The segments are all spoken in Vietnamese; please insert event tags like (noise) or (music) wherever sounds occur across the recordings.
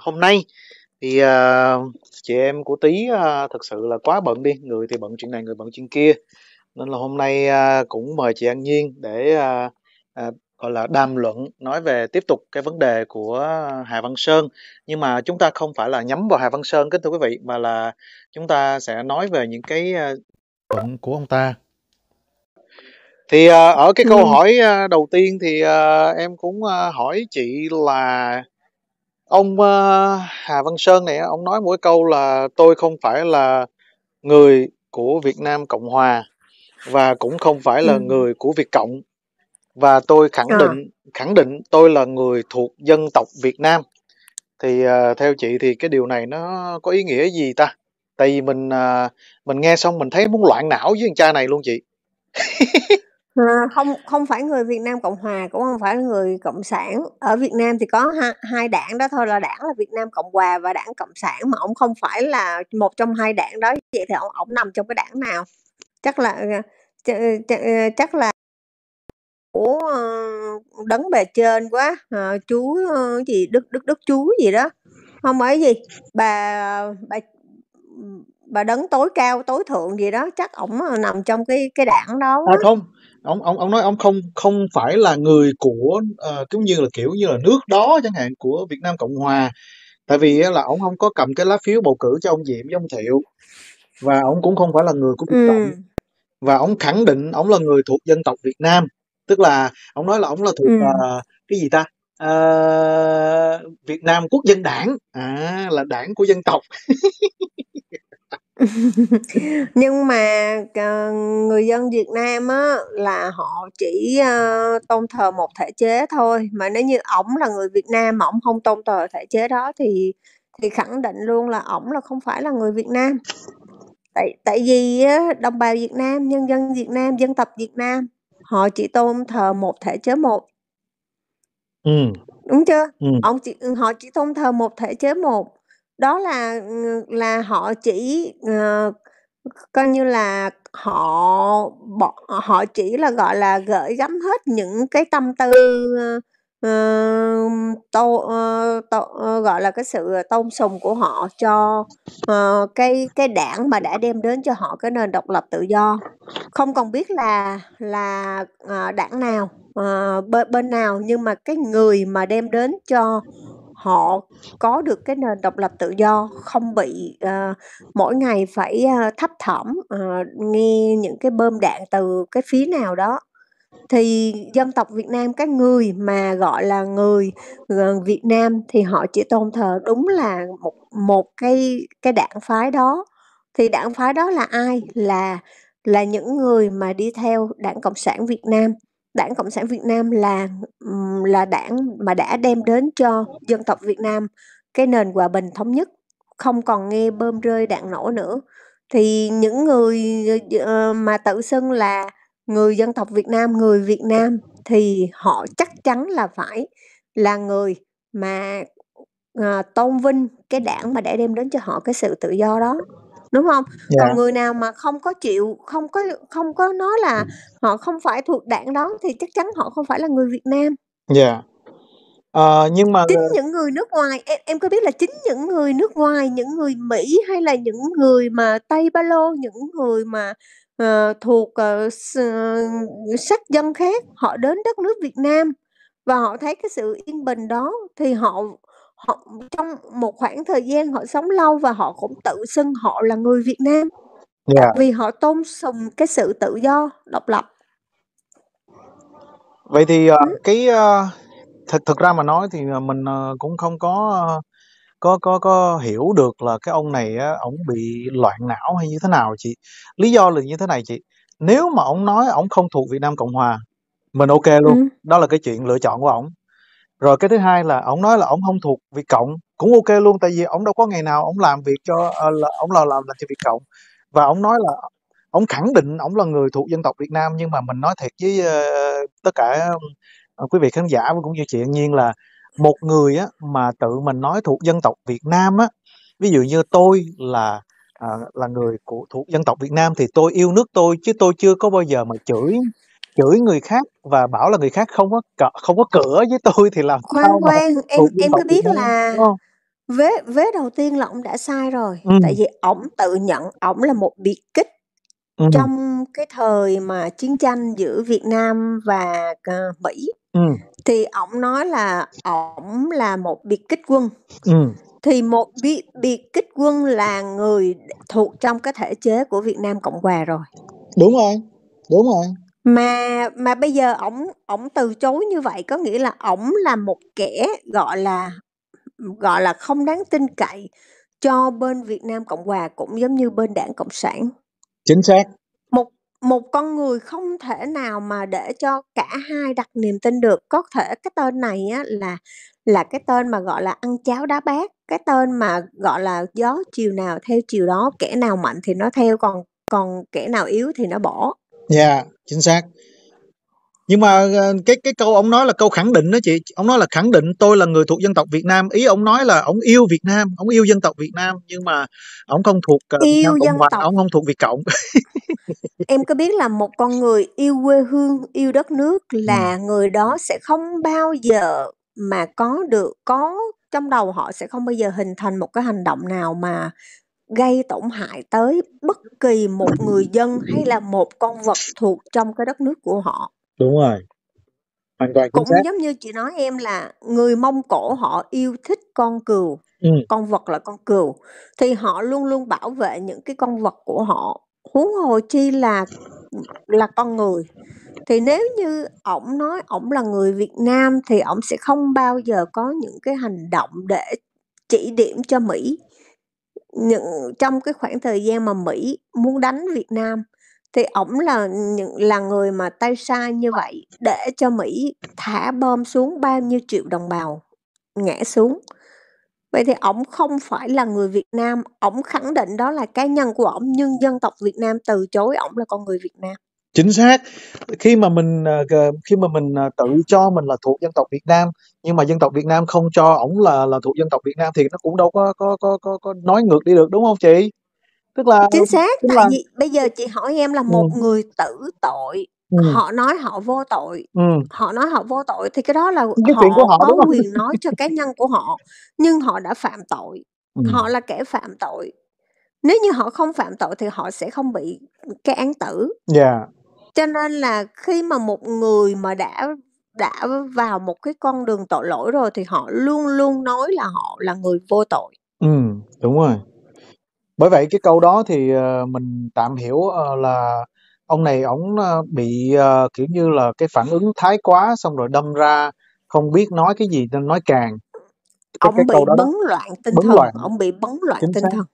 hôm nay thì uh, chị em của Tý uh, à, thật sự là quá bận đi người thì bận chuyện này người bận chuyện kia nên là hôm nay uh, cũng mời chị An Nhiên để uh, uh, gọi là đàm luận nói về tiếp tục cái vấn đề của Hà Văn Sơn nhưng mà chúng ta không phải là nhắm vào Hà Văn Sơn kính thưa quý vị mà là chúng ta sẽ nói về những cái luận uh, của ông ta thì uh, ở cái câu ừ. hỏi uh, đầu tiên thì uh, em cũng uh, hỏi chị là ông ờ, Hà Văn Sơn này ông nói mỗi câu là tôi không phải là người của Việt Nam Cộng Hòa và cũng không phải là ừ. người của Việt Cộng và tôi khẳng à. định khẳng định tôi là người thuộc dân tộc Việt Nam thì uh, theo chị thì cái điều này nó có ý nghĩa gì ta tại vì mình uh, mình nghe xong mình thấy muốn loạn não với con cha này luôn chị (laughs) Ờ. không không phải người Việt Nam Cộng Hòa, cũng không phải người cộng sản. Ở Việt Nam thì có hai hai đảng đó thôi là đảng là Việt Nam Cộng Hòa và đảng Cộng sản mà ông không phải là một trong hai đảng đó, vậy thì ông ổng nằm trong cái đảng nào? Chắc là, ờ, ch ờ, ch chắc là của, đấng bề trên quá, ờ, chúa, gì, Đức Đức Đức chú gì đó. không ấy gì, bà bà, bà đấng tối cao, tối thượng gì đó, chắc ổng, nằm trong cái cái đảng đó À, không ông ông ông nói ông không không phải là người của uh, như là kiểu như là nước đó chẳng hạn của Việt Nam Cộng Hòa tại vì là ông không có cầm cái lá phiếu bầu cử cho ông Diệm với ông Thiệu và ông cũng không phải là người của Việt ừ. Cộng và ông khẳng định ông là người thuộc dân tộc Việt Nam tức là ông nói là ông là thuộc ừ. uh, cái gì ta uh, Việt Nam Quốc dân Đảng à là đảng của dân tộc (laughs) (laughs) Nhưng mà, ờ, người dân Việt Nam á là họ chỉ, ờ, tôn thờ một thể chế thôi, mà nếu như ổng là người Việt Nam mà ổng không tôn thờ thể chế đó thì thì khẳng định luôn là ổng là không phải là người Việt Nam. Tại tại vì á đồng bào Việt Nam, nhân dân Việt Nam, dân tộc Việt Nam, họ chỉ tôn thờ một thể chế một. Ừm. Đúng chưa? Ừm. Ổng chỉ họ chỉ tôn thờ một thể chế một. Đó là, ừ, là họ chỉ, ờ, coi như là họ bỏ họ chỉ là, gọi là, gửi gắm hết những cái tâm tư, ơ, ờ, ờ, tô ơ, ờ, tô ơ, gọi là, cái sự tôn sùng của họ cho, ờ, cái cái đảng mà đã đem đến cho họ cái nền độc lập tự do. Không còn biết là là, ờ, đảng nào, ờ, bên bên nào, nhưng mà cái người mà đem đến cho họ có được cái nền độc lập tự do, không bị, ờ, mỗi ngày phải, a, ờ, thấp thỏm, ờ, nghe những cái bơm đạn từ cái phía nào đó. Thì dân tộc Việt Nam, các người mà, gọi là, người, ờ, Việt Nam thì họ chỉ tôn thờ đúng là một một cái cái đảng phái đó. Thì đảng phái đó là ai? Là là những người mà đi theo Đảng Cộng sản Việt Nam. Đảng Cộng sản Việt Nam là là đảng mà đã đem đến cho dân tộc Việt Nam cái nền hòa bình thống nhất, không còn nghe bơm rơi đạn nổ nữa. Thì những người ờ, mà tự xưng là người dân tộc Việt Nam, người Việt Nam thì họ chắc chắn là phải là người mà ờ, tôn vinh cái đảng mà đã đem đến cho họ cái sự tự do đó đúng không? Dạ. Còn người nào mà không có chịu, không có không có nói là ừ. họ không phải thuộc đảng đó thì chắc chắn họ không phải là người Việt Nam. Yeah. Dạ. Ờ, nhưng mà Chính những người nước ngoài, em em có biết là chính những người nước ngoài, những người Mỹ hay là những người mà Tây Ba Lô, những người mà, ờ, thuộc, ờ, ờ sắc dân khác, họ đến đất nước Việt Nam và họ thấy cái sự yên bình đó thì họ họ trong một khoảng thời gian họ sống lâu và họ cũng tự xưng họ là người Việt Nam. Yeah. Dạ. Vì họ tôn sùng cái sự tự do, độc lập. Vậy thì ừ. cái ờ, thực thực ra mà nói thì ờ, mình cũng không có có có có hiểu được là cái ông này á ổng bị loạn não hay như thế nào chị. Lý do là như thế này chị. Nếu mà ông nói ông không thuộc Việt Nam Cộng hòa, mình ok luôn. Ừ. Đó là cái chuyện lựa chọn của ông rồi cái thứ hai là ông nói là ông không thuộc việt cộng cũng ok luôn tại vì ông đâu có ngày nào ông làm việc cho ờ, là ông là làm là cho việt cộng và ông nói là ông khẳng định ông là người thuộc dân tộc việt nam nhưng mà mình nói thiệt với uh, tất cả uh, quý vị khán giả cũng như chị nhiên là một người á, mà tự mình nói thuộc dân tộc việt nam á ví dụ như tôi là à, là người của thuộc dân tộc Việt Nam thì tôi yêu nước tôi chứ tôi chưa có bao giờ mà chửi chửi người khác và bảo là người khác không có cỡ, không có cửa với tôi thì làm khoan sao khoan mà em em có biết là vế vế đầu tiên là ông đã sai rồi ừ. tại vì ổng tự nhận ổng là một biệt kích ừ. trong cái thời mà chiến tranh giữa Việt Nam và ờ, Mỹ ừ. thì ổng nói là ổng là một biệt kích quân ừ. thì một biệt biệt kích quân là người thuộc trong cái thể chế của Việt Nam Cộng hòa rồi đúng rồi đúng rồi mà mà bây giờ ổng ổng từ chối như vậy có nghĩa là ổng là một kẻ, gọi là, gọi là, không đáng tin cậy cho bên Việt Nam Cộng hòa cũng giống như bên Đảng Cộng sản. Chính xác. Một một con người không thể nào mà để cho cả hai đặt niềm tin được. Có thể cái tên này á là là cái tên mà, gọi là, ăn cháo đá bát, cái tên mà, gọi là, gió chiều nào theo chiều đó, kẻ nào mạnh thì nó theo, còn còn kẻ nào yếu thì nó bỏ. Dạ, yeah, chính xác. Nhưng mà ờ, cái cái câu ông nói là câu khẳng định đó chị, ông nói là khẳng định tôi là người thuộc dân tộc Việt Nam, ý ông nói là ông yêu Việt Nam, ông yêu dân tộc Việt Nam nhưng mà ông không thuộc ờ, Việt Nam Yêu dân tộc. ông không thuộc Việt Cộng. (laughs) Em có biết là một con người yêu quê hương, yêu đất nước Ừm. là ừ. người đó sẽ không bao giờ mà có được có trong đầu họ sẽ không bao giờ hình thành một cái hành động nào mà gây tổn hại tới bất kỳ một người dân hay là một con vật thuộc trong cái đất nước của họ đúng rồi hoàn toàn cũng xác. giống như chị nói em là người mông cổ họ yêu thích con cừu ừ. con vật là con cừu thì họ luôn luôn bảo vệ những cái con vật của họ huống hồ chi là là con người thì nếu như ổng nói ổng là người Việt Nam thì ổng sẽ không bao giờ có những cái hành động để chỉ điểm cho Mỹ những trong cái khoảng thời gian mà Mỹ muốn đánh Việt Nam thì ổng là những là người mà tay sai như vậy để cho Mỹ thả bom xuống bao nhiêu triệu đồng bào ngã xuống. Vậy thì ổng không phải là người Việt Nam, ổng khẳng định đó là cá nhân của ổng nhưng dân tộc Việt Nam từ chối ổng là con người Việt Nam chính xác khi mà mình à, khi mà mình à, tự cho mình là thuộc dân tộc Việt Nam nhưng mà dân tộc Việt Nam không cho ổng là là thuộc dân tộc Việt Nam thì nó cũng đâu có có có có, có nói ngược đi được đúng không chị tức là chính xác tại là... vì bây giờ chị hỏi em là một ừ. người tử tội Ừ. họ nói họ vô tội ừ. họ nói họ vô tội thì cái đó là cái họ, của họ có quyền nói cho cá nhân của họ nhưng họ đã phạm tội ừ. họ là kẻ phạm tội nếu như họ không phạm tội thì họ sẽ không bị cái án tử yeah. Dạ. Cho nên là khi mà một người mà đã đã vào một cái con đường tội lỗi rồi thì họ luôn luôn nói là họ là người vô tội. Ừ đúng rồi. Bởi vậy cái câu đó thì, ờ, mình tạm hiểu, ờ, là ông này ổng, ờ, bị, kiểu như là, cái phản ứng thái quá xong rồi đâm ra không biết nói cái gì nên nói càng. Cái cái bị câu đó đó bấn loạn tinh bấn thần, loạn. ổng bị bấn loạn Chính tinh xác. thần.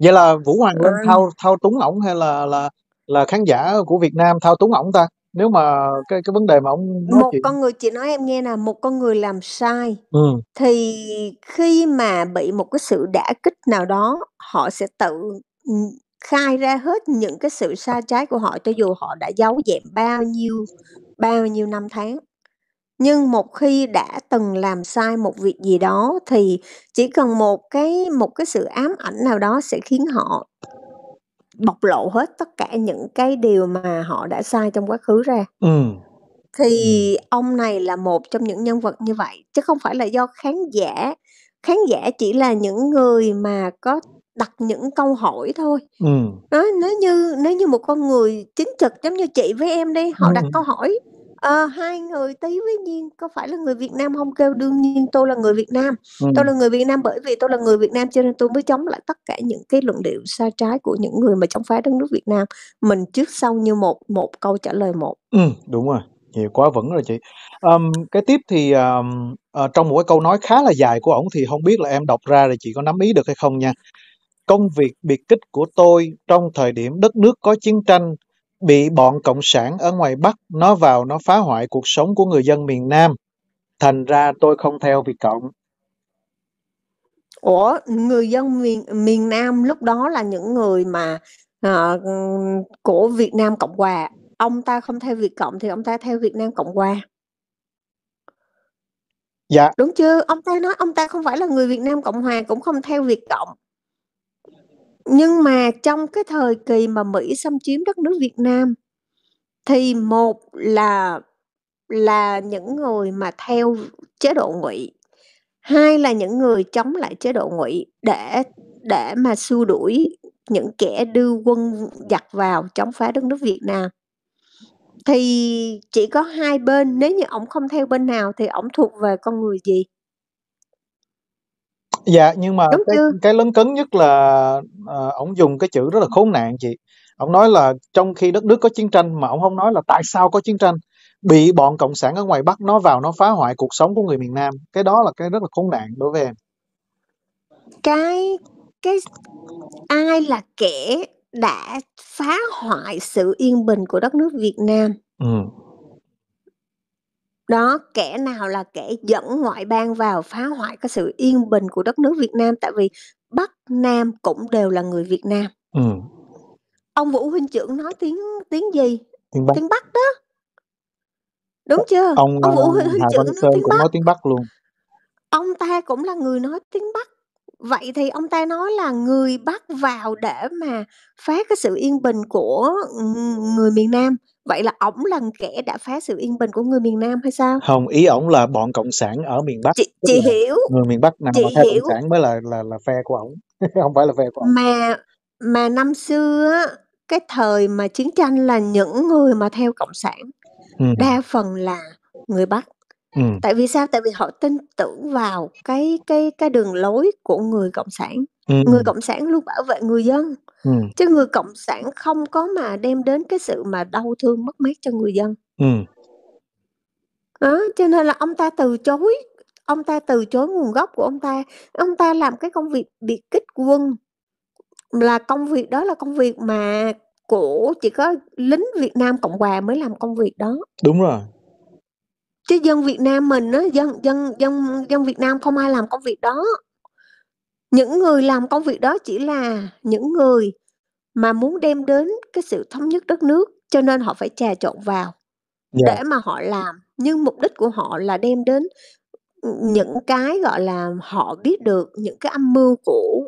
Vậy là Vũ Hoàng Linh ừ. thao thao túng ổng hay là là là khán giả của Việt Nam thao túng ổng ta nếu mà cái cái vấn đề mà ông nói một chuyện... con người chị nói em nghe là một con người làm sai ừ. thì khi mà bị một cái sự đả kích nào đó họ sẽ tự khai ra hết những cái sự sai trái của họ cho dù họ đã giấu dẹm bao nhiêu bao nhiêu năm tháng nhưng một khi đã từng làm sai một việc gì đó thì chỉ cần một cái một cái sự ám ảnh nào đó sẽ khiến họ bộc lộ hết tất cả những cái điều mà họ đã sai trong quá khứ ra. Ừm. Thì Ừm. ông này là một trong những nhân vật như vậy, chứ không phải là do khán giả, khán giả chỉ là những người mà có đặt những câu hỏi thôi. Ừm. Đó, nếu như nếu như một con người chính trực giống như chị với em đi, họ ừ. đặt Ừm. câu hỏi Ờ, hai người Tý với Nhiên có phải là người Việt Nam không Kêu đương nhiên tôi là người Việt Nam. Ừm. Tôi là ừ. người Việt Nam bởi vì tôi là người Việt Nam cho nên tôi mới chống lại tất cả những cái luận điệu sai trái của những người mà chống phá đất nước Việt Nam. Mình trước sau như một, một câu trả lời một. Ừm, đúng rồi, nhiều quá vẩn rồi chị. Ờm, cái tiếp thì, ờm, ờ, trong một cái câu nói khá là dài của ổng thì không biết là em đọc ra thì chị có nắm ý được hay không nha? "Công việc biệt kích của tôi trong thời điểm đất nước có chiến tranh bị bọn cộng sản ở ngoài bắc nó vào nó phá hoại cuộc sống của người dân miền nam thành ra tôi không theo việt cộng ủa người dân miền miền nam lúc đó là những người mà uh, của việt nam cộng hòa ông ta không theo việt cộng thì ông ta theo việt nam cộng hòa dạ đúng chưa ông ta nói ông ta không phải là người việt nam cộng hòa cũng không theo việt cộng nhưng mà trong cái thời kỳ mà Mỹ xâm chiếm đất nước Việt Nam thì một là là những người mà theo chế độ Ngụy, hai là những người chống lại chế độ Ngụy để để mà xua đuổi những kẻ đưa quân giặc vào chống phá đất nước Việt Nam. Thì chỉ có hai bên, nếu như ổng không theo bên nào thì ổng thuộc về con người gì? Dạ, nhưng mà cái chưa? cái lấn cấn nhất là, ờ, ổng dùng cái chữ rất là khốn nạn chị. ông nói là trong khi đất nước có chiến tranh mà ông không nói là tại sao có chiến tranh, bị bọn cộng sản ở ngoài Bắc nó vào nó phá hoại cuộc sống của người miền Nam, cái đó là cái rất là khốn nạn đối với em. Cái cái ai là kẻ đã phá hoại sự yên bình của đất nước Việt Nam? Ừm. Đó, kẻ nào là kẻ dẫn ngoại bang vào phá hoại cái sự yên bình của đất nước Việt Nam tại vì Bắc Nam cũng đều là người Việt Nam. Ừ. Ông Vũ huynh trưởng nói tiếng tiếng gì? Tiếng Bắc. Tiếng Bắc đó. Đúng chưa? Ông, ông Vũ huynh trưởng nói tiếng Bắc. nói tiếng Bắc luôn. Ông ta cũng là người nói tiếng Bắc Vậy thì ông ta nói là người Bắc vào để mà phá cái sự yên bình của, ừ, người miền Nam, vậy là ổng là kẻ đã phá sự yên bình của người miền Nam hay sao? Hông, ý ổng là bọn cộng sản ở miền Bắc, Chị chị hiểu, người miền Bắc nằm chị cộng sản mới là là là phe của ổng, (laughs) không phải là phe của ổng. Mà mà năm xưa cái thời mà chiến tranh là những người mà theo cộng sản Ừm. đa phần là người Bắc. Ừ. Tại vì sao? Tại vì họ tin tưởng vào cái cái cái đường lối của người cộng sản. Ừ. Người cộng sản luôn bảo vệ người dân, Ừm. chứ người cộng sản không có mà đem đến cái sự mà đau thương mất mát cho người dân. Ừm. Đó, cho nên là ông ta từ chối, ông ta từ chối nguồn gốc của ông ta. Ông ta làm cái công việc biệt kích quân, là công việc đó là công việc mà của chỉ có lính Việt Nam Cộng Hòa mới làm công việc đó. Đúng rồi chứ dân Việt Nam mình á dân dân dân dân Việt Nam không ai làm công việc đó những người làm công việc đó chỉ là những người mà muốn đem đến cái sự thống nhất đất nước cho nên họ phải trà trộn vào yeah. Dạ. để mà họ làm nhưng mục đích của họ là đem đến những cái gọi là họ biết được những cái âm mưu của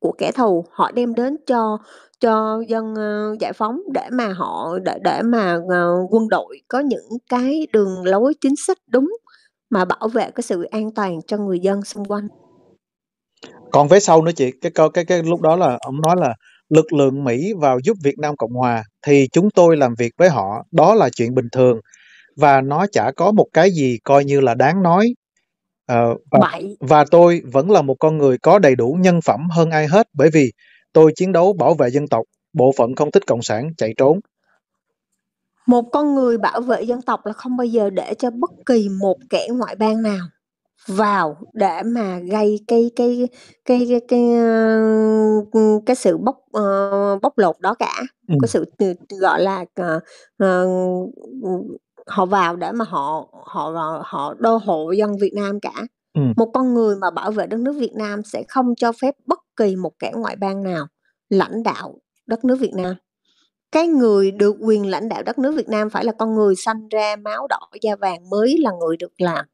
của kẻ thù họ đem đến cho cho dân, ơ, ờ, giải phóng để mà họ để để mà, ờ, quân đội có những cái đường lối chính sách đúng mà bảo vệ cái sự an toàn cho người dân xung quanh. Còn phía sau nữa chị, cái câu cái cái lúc đó là ông nói là "Lực lượng Mỹ vào giúp Việt Nam Cộng Hòa thì chúng tôi làm việc với họ, đó là chuyện bình thường và nó chả có một cái gì coi như là đáng nói. Ờ, và và tôi vẫn là một con người có đầy đủ nhân phẩm hơn ai hết bởi vì Tôi chiến đấu bảo vệ dân tộc, bộ phận không thích cộng sản, chạy trốn. Một con người bảo vệ dân tộc là không bao giờ để cho bất kỳ một kẻ ngoại bang nào vào để mà gây cái cái cái cái cái ờ, cái, sự bóc uh, bóc lột đó cả ừ. cái sự gọi là uh, uh, họ vào để mà họ họ họ đô hộ dân Việt Nam cả Ừm. Một con người mà bảo vệ đất nước Việt Nam sẽ không cho phép bất kỳ một kẻ ngoại bang nào lãnh đạo đất nước Việt Nam. Cái người được quyền lãnh đạo đất nước Việt Nam phải là con người sanh ra máu đỏ da vàng mới là người được làm,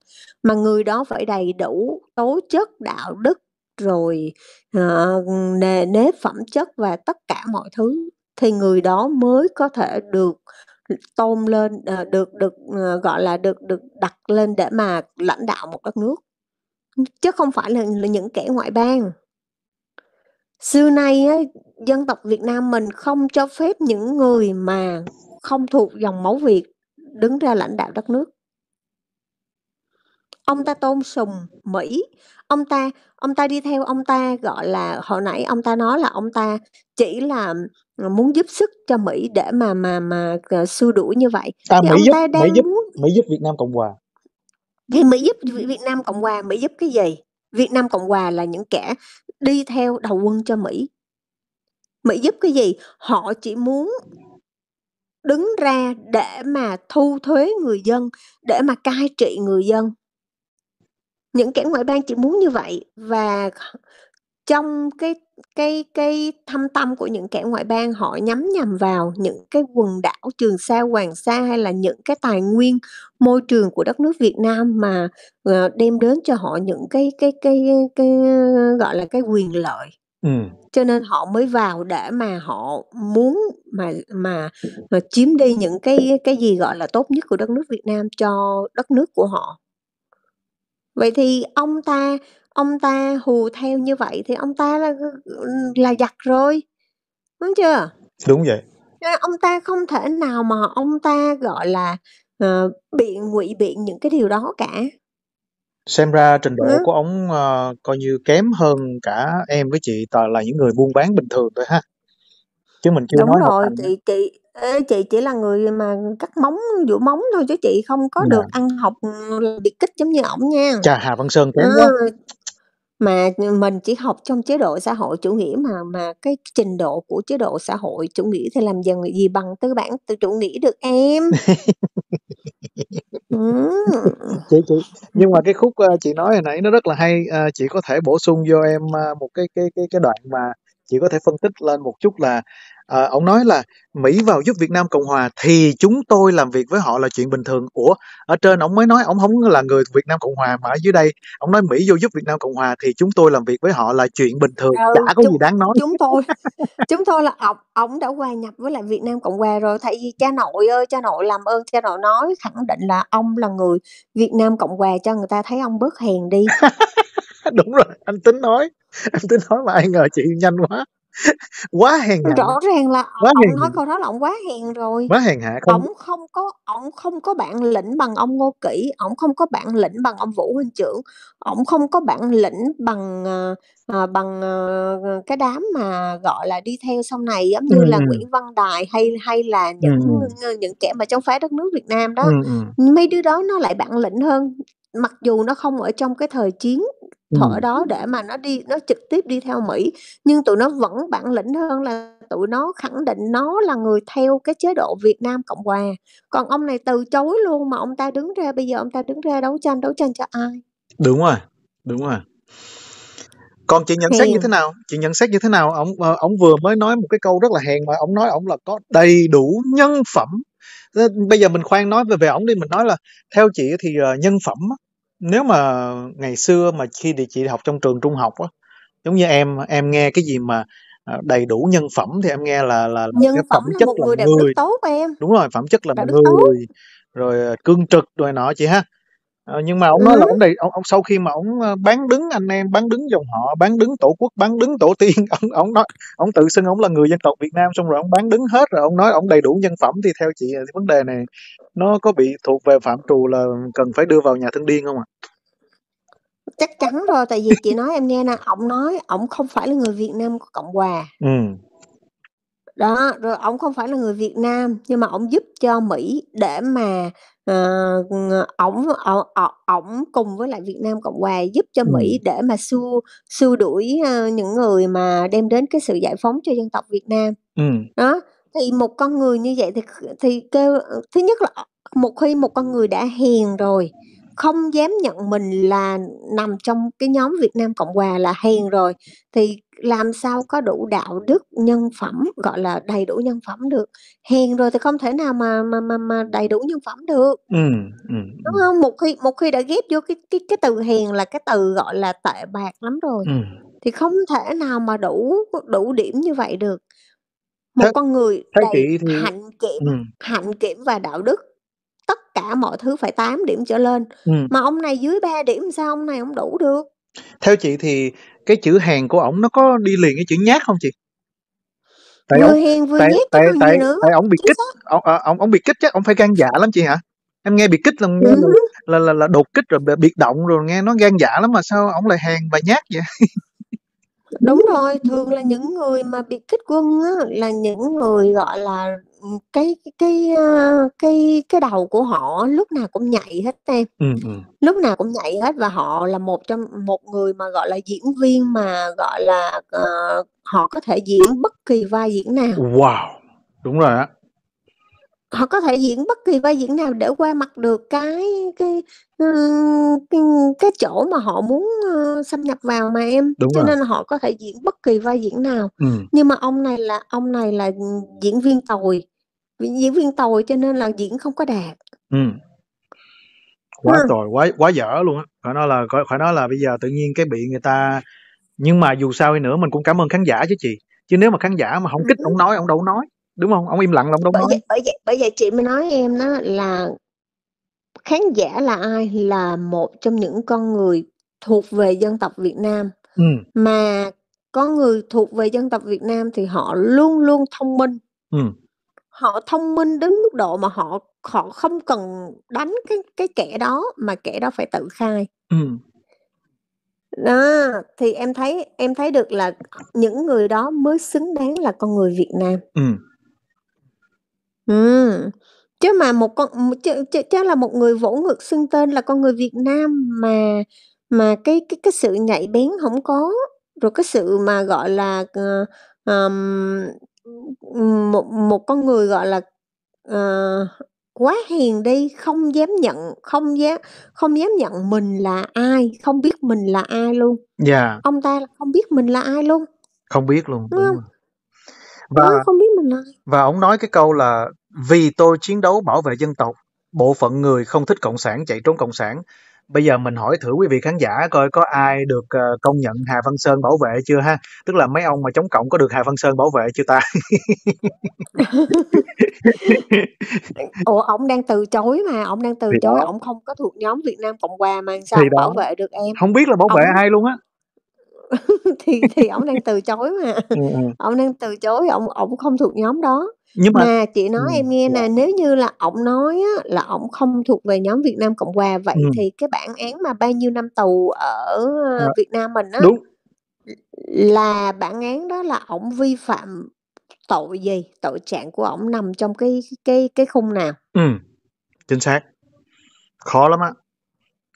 mà người đó phải đầy đủ tố chất, đạo đức, rồi, ờ, nề nếp, phẩm chất và tất cả mọi thứ thì người đó mới có thể được tôn lên, ờ, được được, ờ, gọi là, được được đặt lên để mà lãnh đạo một đất nước chứ không phải là, là những kẻ ngoại bang xưa nay á, dân tộc Việt Nam mình không cho phép những người mà không thuộc dòng máu Việt đứng ra lãnh đạo đất nước ông ta tôn sùng Mỹ ông ta ông ta đi theo ông ta gọi là hồi nãy ông ta nói là ông ta chỉ là à, muốn giúp sức cho Mỹ để mà mà mà à, xua đuổi như vậy à, Thì Mỹ, ông giúp, ta đang Mỹ giúp muốn... Mỹ giúp Việt Nam Cộng Hòa thì Mỹ giúp Việt Nam Cộng hòa, Mỹ giúp cái gì? Việt Nam Cộng hòa là những kẻ đi theo đầu quân cho Mỹ. Mỹ giúp cái gì? Họ chỉ muốn đứng ra để mà thu thuế người dân, để mà cai trị người dân. Những kẻ ngoại bang chỉ muốn như vậy và trong cái cái cái thâm tâm của những kẻ ngoại bang họ nhắm nhầm vào những cái quần đảo Trường Sa, Hoàng Sa hay là những cái tài nguyên môi trường của đất nước Việt Nam mà ờ, đem đến cho họ những cái cái cái cái, gọi là, cái quyền lợi. Ừm. Cho nên họ mới vào để mà họ muốn mà mà mà chiếm đi những cái cái gì, gọi là, tốt nhất của đất nước Việt Nam cho đất nước của họ. Vậy thì ông ta ông ta hù theo như vậy thì ông ta là ừ, là giặc rồi đúng chưa đúng vậy ông ta không thể nào mà ông ta gọi là uh, ờ, biện ngụy biện những cái điều đó cả xem ra trình độ ừ. của ông uh, coi như kém hơn cả em với chị toàn là những người buôn bán bình thường thôi ha chứ mình chưa đúng nói rồi chị chị chị chỉ là người mà cắt móng vũ móng thôi chứ chị không có dạ. được à. ăn học ừ, biệt kích giống như ổng nha chà hà văn sơn kém à, quá mà mình chỉ học trong chế độ xã hội chủ nghĩa mà mà cái trình độ của chế độ xã hội chủ nghĩa thì làm dần gì bằng tư bản tự chủ nghĩa được em. (laughs) Ừm. Chị chị nhưng mà cái khúc, ơ, ờ, chị nói hồi nãy nó rất là hay, ờ, chị có thể bổ sung vô em, a, ờ, một cái cái cái cái đoạn mà chị có thể phân tích lên một chút là à, ông nói là Mỹ vào giúp Việt Nam Cộng Hòa thì chúng tôi làm việc với họ là chuyện bình thường của ở trên ông mới nói ông không là người Việt Nam Cộng Hòa mà ở dưới đây ông nói Mỹ vô giúp Việt Nam Cộng Hòa thì chúng tôi làm việc với họ là chuyện bình thường ừ, chả có chúng, gì đáng nói chúng tôi chúng tôi là ông ông đã hòa nhập với lại Việt Nam Cộng Hòa rồi tại cha nội ơi cha nội làm ơn cha nội nói khẳng định là ông là người Việt Nam Cộng Hòa cho người ta thấy ông bớt hèn đi (laughs) đúng rồi anh tính nói anh tính nói mà ai ngờ chị nhanh quá (laughs) quá hèn hạ rõ ràng là quá ông nói câu đó là ông quá hèn rồi quá hèn hạ không ổng không có ông không có bạn lĩnh bằng ông Ngô Kỷ ông không có bạn lĩnh bằng ông Vũ Huynh trưởng ông không có bạn lĩnh bằng à, bằng à, cái đám mà gọi là đi theo sau này giống như ừ. là Nguyễn Văn Đài hay hay là những ừ. những kẻ mà trong phái đất nước Việt Nam đó ừ. mấy đứa đó nó lại bạn lĩnh hơn mặc dù nó không ở trong cái thời chiến thợ Ừm. đó để mà nó đi nó trực tiếp đi theo Mỹ, nhưng tụi nó vẫn bản lĩnh hơn là tụi nó khẳng định nó là người theo cái chế độ Việt Nam Cộng hòa. Còn ông này từ chối luôn mà ông ta đứng ra bây giờ ông ta đứng ra đấu tranh, đấu tranh cho ai? Đúng rồi, đúng rồi. Còn chị nhận xét như thế nào? Chị nhận xét như thế nào? ông ờ, ông vừa mới nói một cái câu rất là hèn mà ông nói ông là có đầy đủ nhân phẩm. bây giờ mình khoan nói về về ông đi, mình nói là theo chị thì, ờ, nhân phẩm nếu mà ngày xưa mà khi thì chị học trong trường trung học á giống như em em nghe cái gì mà à, đầy đủ nhân phẩm thì em nghe là là nhân cái phẩm, phẩm chất là một người, đẹp người. tốt em đúng rồi phẩm chất là Đạo người tốt. rồi à, cương trực rồi nọ chị ha Ờ, nhưng mà ông nói là ừ. ông ổng đầy ổng ổng sau khi mà ông ờ, bán đứng anh em, bán đứng dòng họ, bán đứng Tổ quốc, bán đứng tổ tiên, (laughs) ông ông nói ông tự xưng ông là người dân tộc Việt Nam, xong rồi ông bán đứng hết, rồi ông nói ông đầy đủ nhân phẩm, thì theo chị, ờ, vấn đề này nó có bị thuộc về phạm trù là cần phải đưa vào nhà thương điên không ạ? Chắc chắn rồi, tại vì chị nói em nghe nè, ông nói ông không phải là người Việt Nam của Cộng hòa. Ừm. Đó, rồi ông không phải là người Việt Nam, nhưng mà ông giúp cho Mỹ để mà, ờ, ông ông ờ, ờ, ổng cùng với lại Việt Nam Cộng Hòa giúp cho Mỹ để mà xua xua đuổi, ơ, ờ, những người mà đem đến cái sự giải phóng cho dân tộc Việt Nam. Ừm. Đó, thì một con người như vậy thì thì kêu thứ nhất là một khi một con người đã hiền rồi, không dám nhận mình là nằm trong cái nhóm Việt Nam Cộng Hòa là hiền rồi, thì làm sao có đủ đạo đức, nhân phẩm, gọi là, đầy đủ nhân phẩm được. hiền rồi thì không thể nào mà mà mà mà đầy đủ nhân phẩm được. Ừm, ừ, Đúng ừ. không Một khi một khi đã ghép vô cái cái cái từ hiền là cái từ, gọi là, tệ bạc lắm rồi, Ừm. thì không thể nào mà đủ đủ điểm như vậy được. Một Thế con người thế đầy chị thì hạnh kiểm ừm. hạnh kiểm và đạo đức, tất cả mọi thứ phải 8 điểm trở lên, Ừm. mà ông này dưới 3 điểm sao ông này không đủ được? Theo chị thì cái chữ hàng của ổng nó có đi liền cái chữ nhát không chị tại vừa ông hiền vừa tại tại tại, nữa. tại ổng bị kích ổng ờ, ổng ổng bị kích chắc ổng phải gan dạ lắm chị hả em nghe bị kích là ừ. là, là là đột kích rồi biệt động rồi nghe nó gan dạ lắm mà sao ổng lại hàng và nhát vậy đúng rồi thường là những người mà bị kích quân á, là những người gọi là cái cái ờ, cái cái đầu của họ lúc nào cũng nhạy hết em ừ, ừ. lúc nào cũng nhạy hết và họ là một trong một người mà gọi là diễn viên mà gọi là uh, họ có thể diễn bất kỳ vai diễn nào wow đúng rồi á họ có thể diễn bất kỳ vai diễn nào để qua mặt được cái cái cái chỗ mà họ muốn, ờ, xâm nhập vào mà em, Đúng cho rồi. nên họ có thể diễn bất kỳ vai diễn nào. Ừm. Nhưng mà ông này là ông này là, diễn viên tồi, diễn viên tồi cho nên là diễn không có đạt. Ừm. Quá Ờ. tồi, quá quá dở luôn á, phải nói là phải nói là bây giờ tự nhiên cái bị người ta nhưng mà dù sao đi nữa mình cũng cảm ơn khán giả chứ chị, chứ nếu mà khán giả mà không kích thích hứm. nói, ổng đâu có nói, đúng không ông im lặng là ổng đâu Bởi nói. vậy bởi vậy bởi vậy chị mới nói em đó là khán giả là ai là một trong những con người thuộc về dân tộc Việt Nam ừ. mà có người thuộc về dân tộc Việt Nam thì họ luôn luôn thông minh ừ. họ thông minh đến mức độ mà họ họ không cần đánh cái cái kẻ đó mà kẻ đó phải tự khai ừ. đó thì em thấy em thấy được là những người đó mới xứng đáng là con người Việt Nam ừ. Ừ Chứ mà một con chứ chứ chắc là một người vỗ ngực xưng tên là con người Việt Nam mà mà cái cái cái sự nhạy bén không có, rồi cái sự mà, gọi là, ờ, ờm, một một con người, gọi là, ờ, quá hiền đi, không dám nhận không dám không dám nhận mình là ai, không biết mình là ai luôn. Yeah. Dạ. Ông ta không biết mình là ai luôn. Không biết luôn, Đúng đúng Và không biết mình là ai. và ông nói cái câu là vì tôi chiến đấu bảo vệ dân tộc bộ phận người không thích cộng sản chạy trốn cộng sản bây giờ mình hỏi thử quý vị khán giả coi có ai được ờ, công nhận Hà Văn Sơn bảo vệ chưa ha tức là mấy ông mà chống cộng có được Hà Văn Sơn bảo vệ chưa ta (laughs) Ủa ông đang từ chối mà ông đang từ thì chối đó. ông không có thuộc nhóm Việt Nam Cộng Hòa mà sao thì bảo vệ được em không biết là bảo vệ ông... ai luôn á (laughs) thì thì ông đang từ chối mà ừ, ừ. ông đang từ chối ông ông không thuộc nhóm đó nhưng mà Mà chị nói ừm, em nghe dạ. nè, nếu như là ổng nói á, là ổng không thuộc về nhóm Việt Nam Cộng Hòa, vậy Ừm. thì cái bản án mà bao nhiêu năm tù ở, Ờ, Việt Nam mình á, đúng. là bản án đó là ổng vi phạm tội gì? Tội trạng của ổng nằm trong cái cái cái khung nào? Ừm, chính xác. Khó lắm á,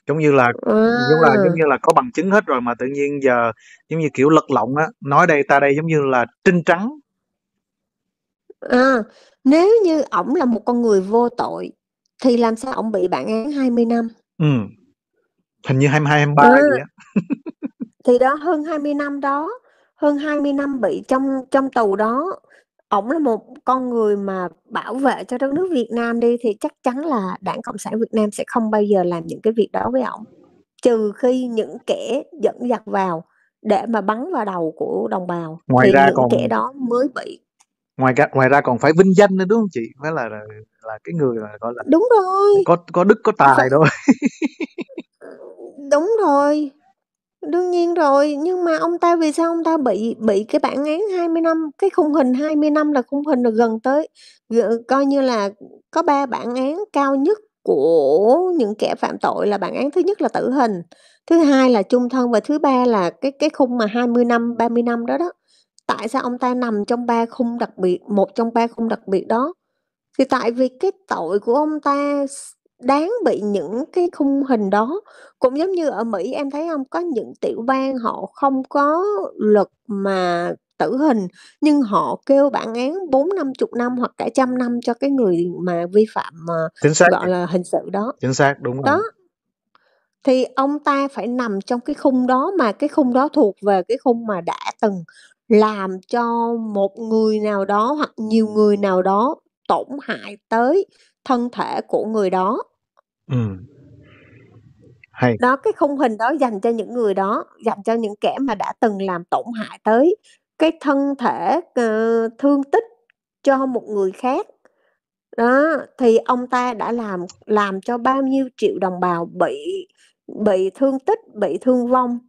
giống như là à. giống là giống như là có bằng chứng hết rồi mà tự nhiên giờ, giống như kiểu, lật lọng á, nói đây ta đây giống như là trinh trắng. À, nếu như ổng là một con người vô tội thì làm sao ổng bị bản án 20 năm? ừ, Hình như 22, 23 Ừ. gì á. Thì đó, hơn 20 năm đó, hơn 20 năm bị trong trong tù đó, ổng là một con người mà bảo vệ cho đất nước Việt Nam đi thì chắc chắn là Đảng Cộng sản Việt Nam sẽ không bao giờ làm những cái việc đó với ổng, trừ khi những kẻ dẫn dắt vào để mà bắn vào đầu của đồng bào Ngoài thì ra những còn kẻ đó mới bị ngoài ra ngoài ra còn phải vinh danh nữa đúng không chị phải là là, là cái người là gọi là đúng rồi có có đức có tài phải... thôi (laughs) đúng rồi đương nhiên rồi nhưng mà ông ta vì sao ông ta bị bị cái bản án 20 năm cái khung hình 20 năm là khung hình là gần tới coi như là có ba bản án cao nhất của những kẻ phạm tội là bản án thứ nhất là tử hình thứ hai là chung thân và thứ ba là cái cái khung mà 20 năm 30 năm đó đó tại sao ông ta nằm trong ba khung đặc biệt một trong ba khung đặc biệt đó thì tại vì cái tội của ông ta đáng bị những cái khung hình đó cũng giống như ở Mỹ em thấy không có những tiểu bang họ không có luật mà tử hình nhưng họ kêu bản án bốn năm chục năm hoặc cả trăm năm cho cái người mà vi phạm mà ờ, chính xác. gọi là hình sự đó chính xác đúng rồi. đó thì ông ta phải nằm trong cái khung đó mà cái khung đó thuộc về cái khung mà đã từng làm cho một người nào đó hoặc nhiều người nào đó tổn hại tới thân thể của người đó. Ừm. Hay. Đó, cái khung hình đó dành cho những người đó, dành cho những kẻ mà đã từng làm tổn hại tới cái thân thể, ờ, thương tích cho một người khác. Đó, thì ông ta đã làm làm cho bao nhiêu triệu đồng bào bị bị thương tích, bị thương vong.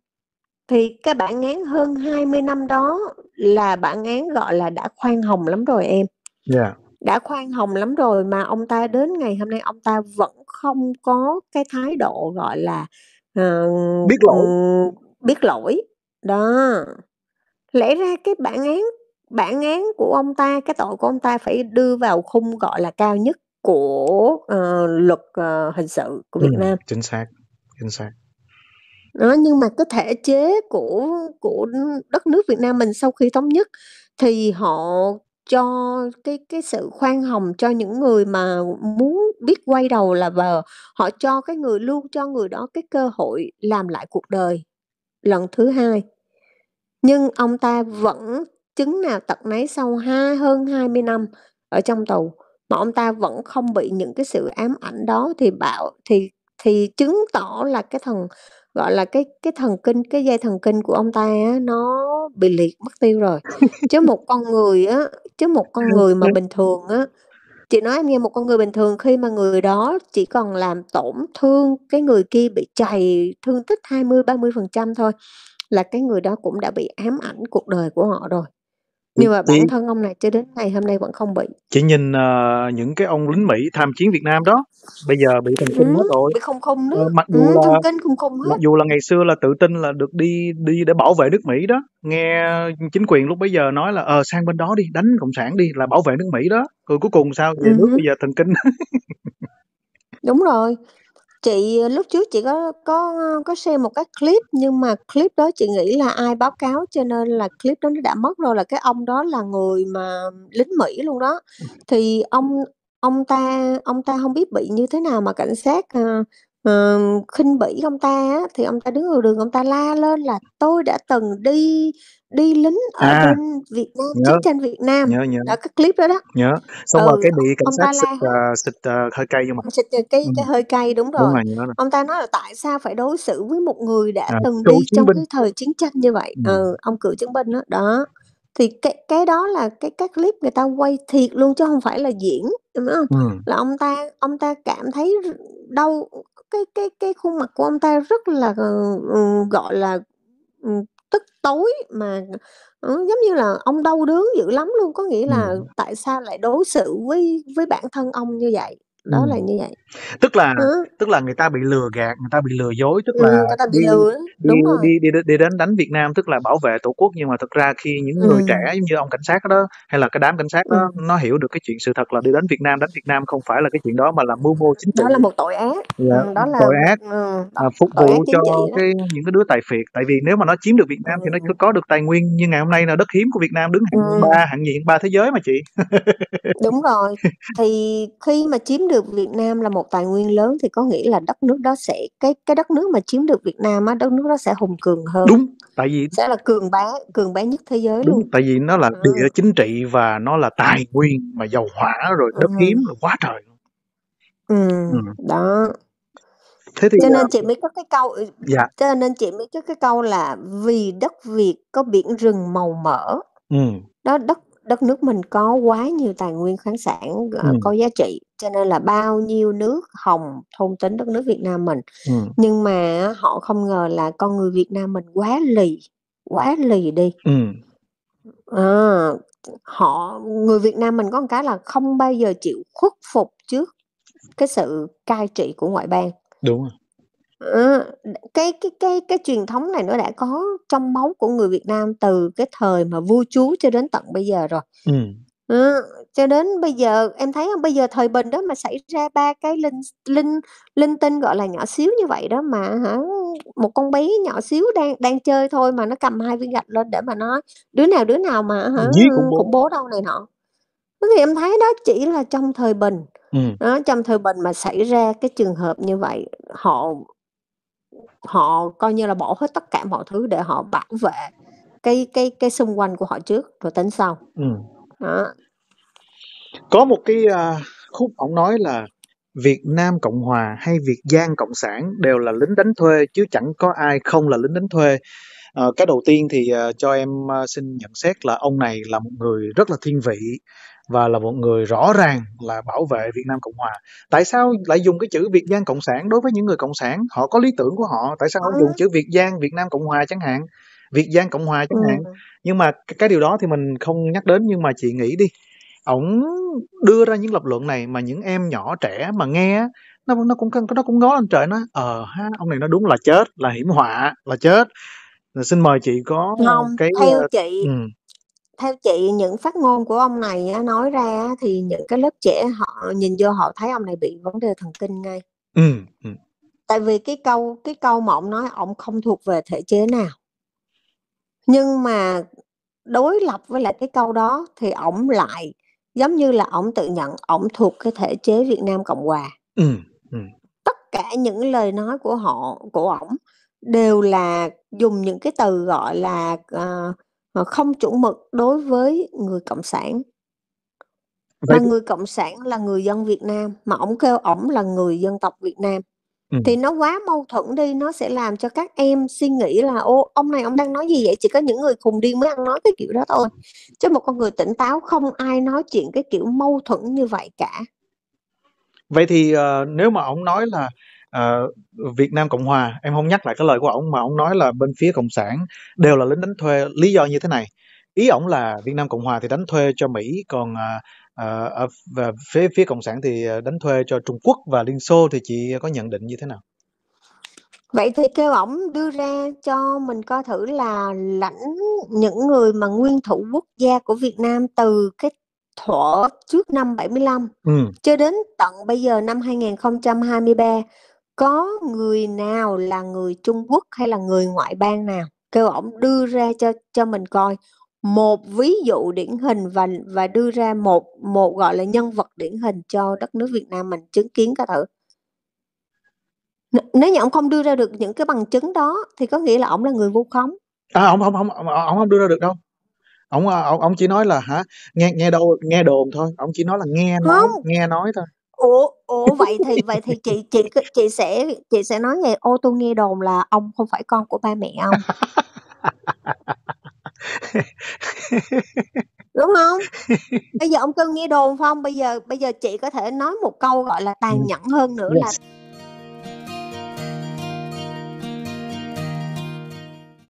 Thì cái bản án hơn 20 năm đó là bản án, gọi là, đã khoan hồng lắm rồi em. Yeah. Dạ. Đã khoan hồng lắm rồi mà ông ta đến ngày hôm nay ông ta vẫn không có cái thái độ, gọi là, ờ, Biết lỗi. biết lỗi. Đó, lẽ ra cái bản án bản án của ông ta, cái tội của ông ta phải đưa vào khung, gọi là, cao nhất của, ờ, luật, ờ, hình sự của Việt Ừm, Nam. chính xác, chính xác. Đó, nhưng mà cái thể chế của của đất nước Việt Nam mình sau khi thống nhất thì họ cho cái cái sự khoan hồng cho những người mà muốn biết quay đầu là vờ họ cho cái người luôn cho người đó cái cơ hội làm lại cuộc đời lần thứ hai. Nhưng ông ta vẫn chứng nào tật nấy sau hai hơn 20 năm ở trong tù mà ông ta vẫn không bị những cái sự ám ảnh đó thì bảo thì thì chứng tỏ là cái thằng gọi là cái cái thần kinh cái dây thần kinh của ông ta á, nó bị liệt mất tiêu rồi chứ một con người á chứ một con người mà bình thường á chị nói em nghe một con người bình thường khi mà người đó chỉ còn làm tổn thương cái người kia bị chày thương tích 20 30 phần trăm thôi là cái người đó cũng đã bị ám ảnh cuộc đời của họ rồi Ừ, Nhưng mà bản thân ông này cho đến ngày hôm nay vẫn không bị. Chỉ nhìn ờ, những cái ông lính Mỹ tham chiến Việt Nam đó, bây giờ bị thần kinh hết Ừm, rồi. bị không không Ờ, nữa. mặc ừ, dù Ừm, là thông tin không không mặc dù là ngày xưa là tự tin là được đi đi để bảo vệ nước Mỹ đó, nghe chính quyền lúc bấy giờ nói là ờ sang bên đó đi, đánh cộng sản đi là bảo vệ nước Mỹ đó. Rồi ừ, cuối cùng sao về Ừm nước bây giờ thần kinh. (laughs) Đúng rồi. Chị ờ, lúc trước chị có có có xem một cái clip, nhưng mà clip đó chị nghĩ là ai báo cáo cho nên là clip đó nó đã mất rồi, là cái ông đó là người mà lính Mỹ luôn đó. Thì ông ông ta ông ta không biết bị như thế nào mà cảnh sát, ờ, khinh bỉ ông ta á, thì ông ta đứng ở đường ông ta la lên là "Tôi đã từng đi đi lính ở À. bên Việt Nam, chiến tranh Việt Nam." nhớ, nhớ. Đó, cái clip đó đó. Nhớ, xong ừ, rồi cái bị cảnh ông sát ta xịt, la ờ, xịt, ờ, hơi cay vô mặt. Xịt cái cái cái hơi cay, đúng Đúng rồi. nhớ rồi. Ông ta nói là "Tại sao phải đối xử với một người đã À, từng đi trong binh. cái thời chiến tranh như vậy?" Ừm. Ừ, ông cựu chiến binh đó đó. Thì cái cái đó là cái các clip người ta quay thiệt luôn chứ không phải là diễn, em hiểu hông? Là ông ta ông ta cảm thấy đau cái cái cái khuôn mặt của ông ta rất là, ờ, ừ, gọi là, ừ, tức tối mà, ừ, giống như là ông đau đớn dữ lắm luôn. Có nghĩa là Ừm. tại sao lại đối xử với với bản thân ông như vậy? đó ừ. là như vậy tức là ừ. tức là người ta bị lừa gạt người ta bị lừa dối tức ừ, là người ta bị đi, lừa đi, đúng đi, rồi. đi đi đi đến đánh Việt Nam tức là bảo vệ tổ quốc nhưng mà thực ra khi những người ừ. trẻ giống như ông cảnh sát đó hay là cái đám cảnh sát đó ừ. nó hiểu được cái chuyện sự thật là đi đến Việt Nam đánh Việt Nam không phải là cái chuyện đó mà là mưu mô chính trị đó là một tội ác dạ, ừ, đó là tội ác ừ, à, phục vụ cho cái đó. những cái đứa tài phiệt tại vì nếu mà nó chiếm được Việt Nam ừ. thì nó ừ. có được tài nguyên như ngày hôm nay là đất hiếm của Việt Nam đứng hạng ừ. ba hạng nhì ba thế giới mà chị đúng rồi thì khi mà chiếm được được Việt Nam là một tài nguyên lớn thì có nghĩa là đất nước đó sẽ cái cái đất nước mà chiếm được Việt Nam á đất nước đó sẽ hùng cường hơn đúng tại vì sẽ là cường bá cường bá nhất thế giới đúng, luôn tại vì nó là ừ. địa chính trị và nó là tài nguyên mà dầu hỏa rồi đất ừ. hiếm rồi quá trời ừ, ừ. đó thế thì cho nên ờ, chị mới có cái câu ừ, dạ. cho nên chị mới có cái câu là vì đất Việt có biển rừng màu mỡ ừ. đó đất đất nước mình có quá nhiều tài nguyên khoáng sản ừ. có giá trị cho nên là bao nhiêu nước hồng thôn tính đất nước Việt Nam mình ừ. nhưng mà họ không ngờ là con người Việt Nam mình quá lì quá lì đi ừ. à, họ người Việt Nam mình có một cái là không bao giờ chịu khuất phục trước cái sự cai trị của ngoại bang đúng rồi Ờ, cái cái cái cái truyền thống này nó đã có trong máu của người Việt Nam từ cái thời mà vua chúa cho đến tận bây giờ rồi. Ừm. Ờ, cho đến bây giờ em thấy hông? Bây giờ thời bình đó mà xảy ra ba cái linh linh linh tinh, gọi là, nhỏ xíu như vậy đó mà hả, một con bé nhỏ xíu đang đang chơi thôi mà nó cầm hai viên gạch lên để mà nói đứa nào đứa nào mà hả, Giết khủng khủng bố. bố đâu này nọ. thì em thấy đó chỉ là trong thời bình, Ừm. đó, trong thời bình mà xảy ra cái trường hợp như vậy, họ họ coi như là bỏ hết tất cả mọi thứ để họ bảo vệ cái cái cái xung quanh của họ trước rồi tính sau ừ. Đó. có một cái uh, khúc ông nói là Việt Nam Cộng Hòa hay Việt Giang Cộng sản đều là lính đánh thuê chứ chẳng có ai không là lính đánh thuê Uh, cái đầu tiên thì uh, cho em uh, xin nhận xét là ông này là một người rất là thiên vị và là một người rõ ràng là bảo vệ Việt Nam Cộng Hòa. Tại sao lại dùng cái chữ Việt Giang Cộng sản đối với những người Cộng sản? Họ có lý tưởng của họ. Tại sao không dùng chữ Việt Giang Việt Nam Cộng Hòa chẳng hạn? Việt Giang Cộng Hòa chẳng ừ. hạn. Nhưng mà cái, điều đó thì mình không nhắc đến nhưng mà chị nghĩ đi. Ổng đưa ra những lập luận này mà những em nhỏ trẻ mà nghe nó nó cũng nó cũng ngó lên trời nó ờ ha ông này nó đúng là chết là hiểm họa là chết xin mời chị có không cái theo ờ, chị ừ theo chị những phát ngôn của ông này nói ra thì những cái lớp trẻ họ nhìn vô họ thấy ông này bị vấn đề thần kinh ngay ừ, ừ. tại vì cái câu cái câu mà ông nói ông không thuộc về thể chế nào nhưng mà đối lập với lại cái câu đó thì ổng lại giống như là ổng tự nhận ổng thuộc cái thể chế Việt Nam Cộng Hòa ừ, ừ. tất cả những lời nói của họ của ổng đều là dùng những cái từ gọi là uh, mà không chuẩn mực đối với người cộng sản Vậy... mà người cộng sản là người dân Việt Nam mà ổng kêu ổng là người dân tộc Việt Nam ừ. thì nó quá mâu thuẫn đi nó sẽ làm cho các em suy nghĩ là ô ông này ông đang nói gì vậy chỉ có những người khùng điên mới ăn nói cái kiểu đó thôi chứ một con người tỉnh táo không ai nói chuyện cái kiểu mâu thuẫn như vậy cả vậy thì uh, nếu mà ông nói là Ờ, Việt Nam Cộng Hòa em không nhắc lại cái lời của ông mà ông nói là bên phía cộng sản đều là lính đánh thuê lý do như thế này ý ông là Việt Nam Cộng Hòa thì đánh thuê cho Mỹ còn uh, ở và phía phía cộng sản thì đánh thuê cho Trung Quốc và Liên Xô thì chị có nhận định như thế nào Vậy thì kêu ổng đưa ra cho mình coi thử là lãnh những người mà nguyên thủ quốc gia của Việt Nam từ cái thuở trước năm 75 ừ. cho đến tận bây giờ năm 2023 có người nào là người Trung Quốc hay là người ngoại bang nào kêu ổng đưa ra cho cho mình coi một ví dụ điển hình và và đưa ra một một gọi là nhân vật điển hình cho đất nước Việt Nam mình chứng kiến cả thử nếu như ông không đưa ra được những cái bằng chứng đó thì có nghĩa là ông là người vu khống à ông không không ông, ông không đưa ra được đâu ông ông, à, ông chỉ nói là hả nghe nghe đâu nghe đồn thôi ông chỉ nói là nghe nói không. nghe nói thôi ủa ủa vậy thì vậy thì chị chị chị sẽ chị sẽ nói vậy ô tôi nghe đồn là ông không phải con của ba mẹ ông (laughs) đúng không bây giờ ông cưng nghe đồn phải không bây giờ bây giờ chị có thể nói một câu gọi là tàn ừ. nhẫn hơn nữa là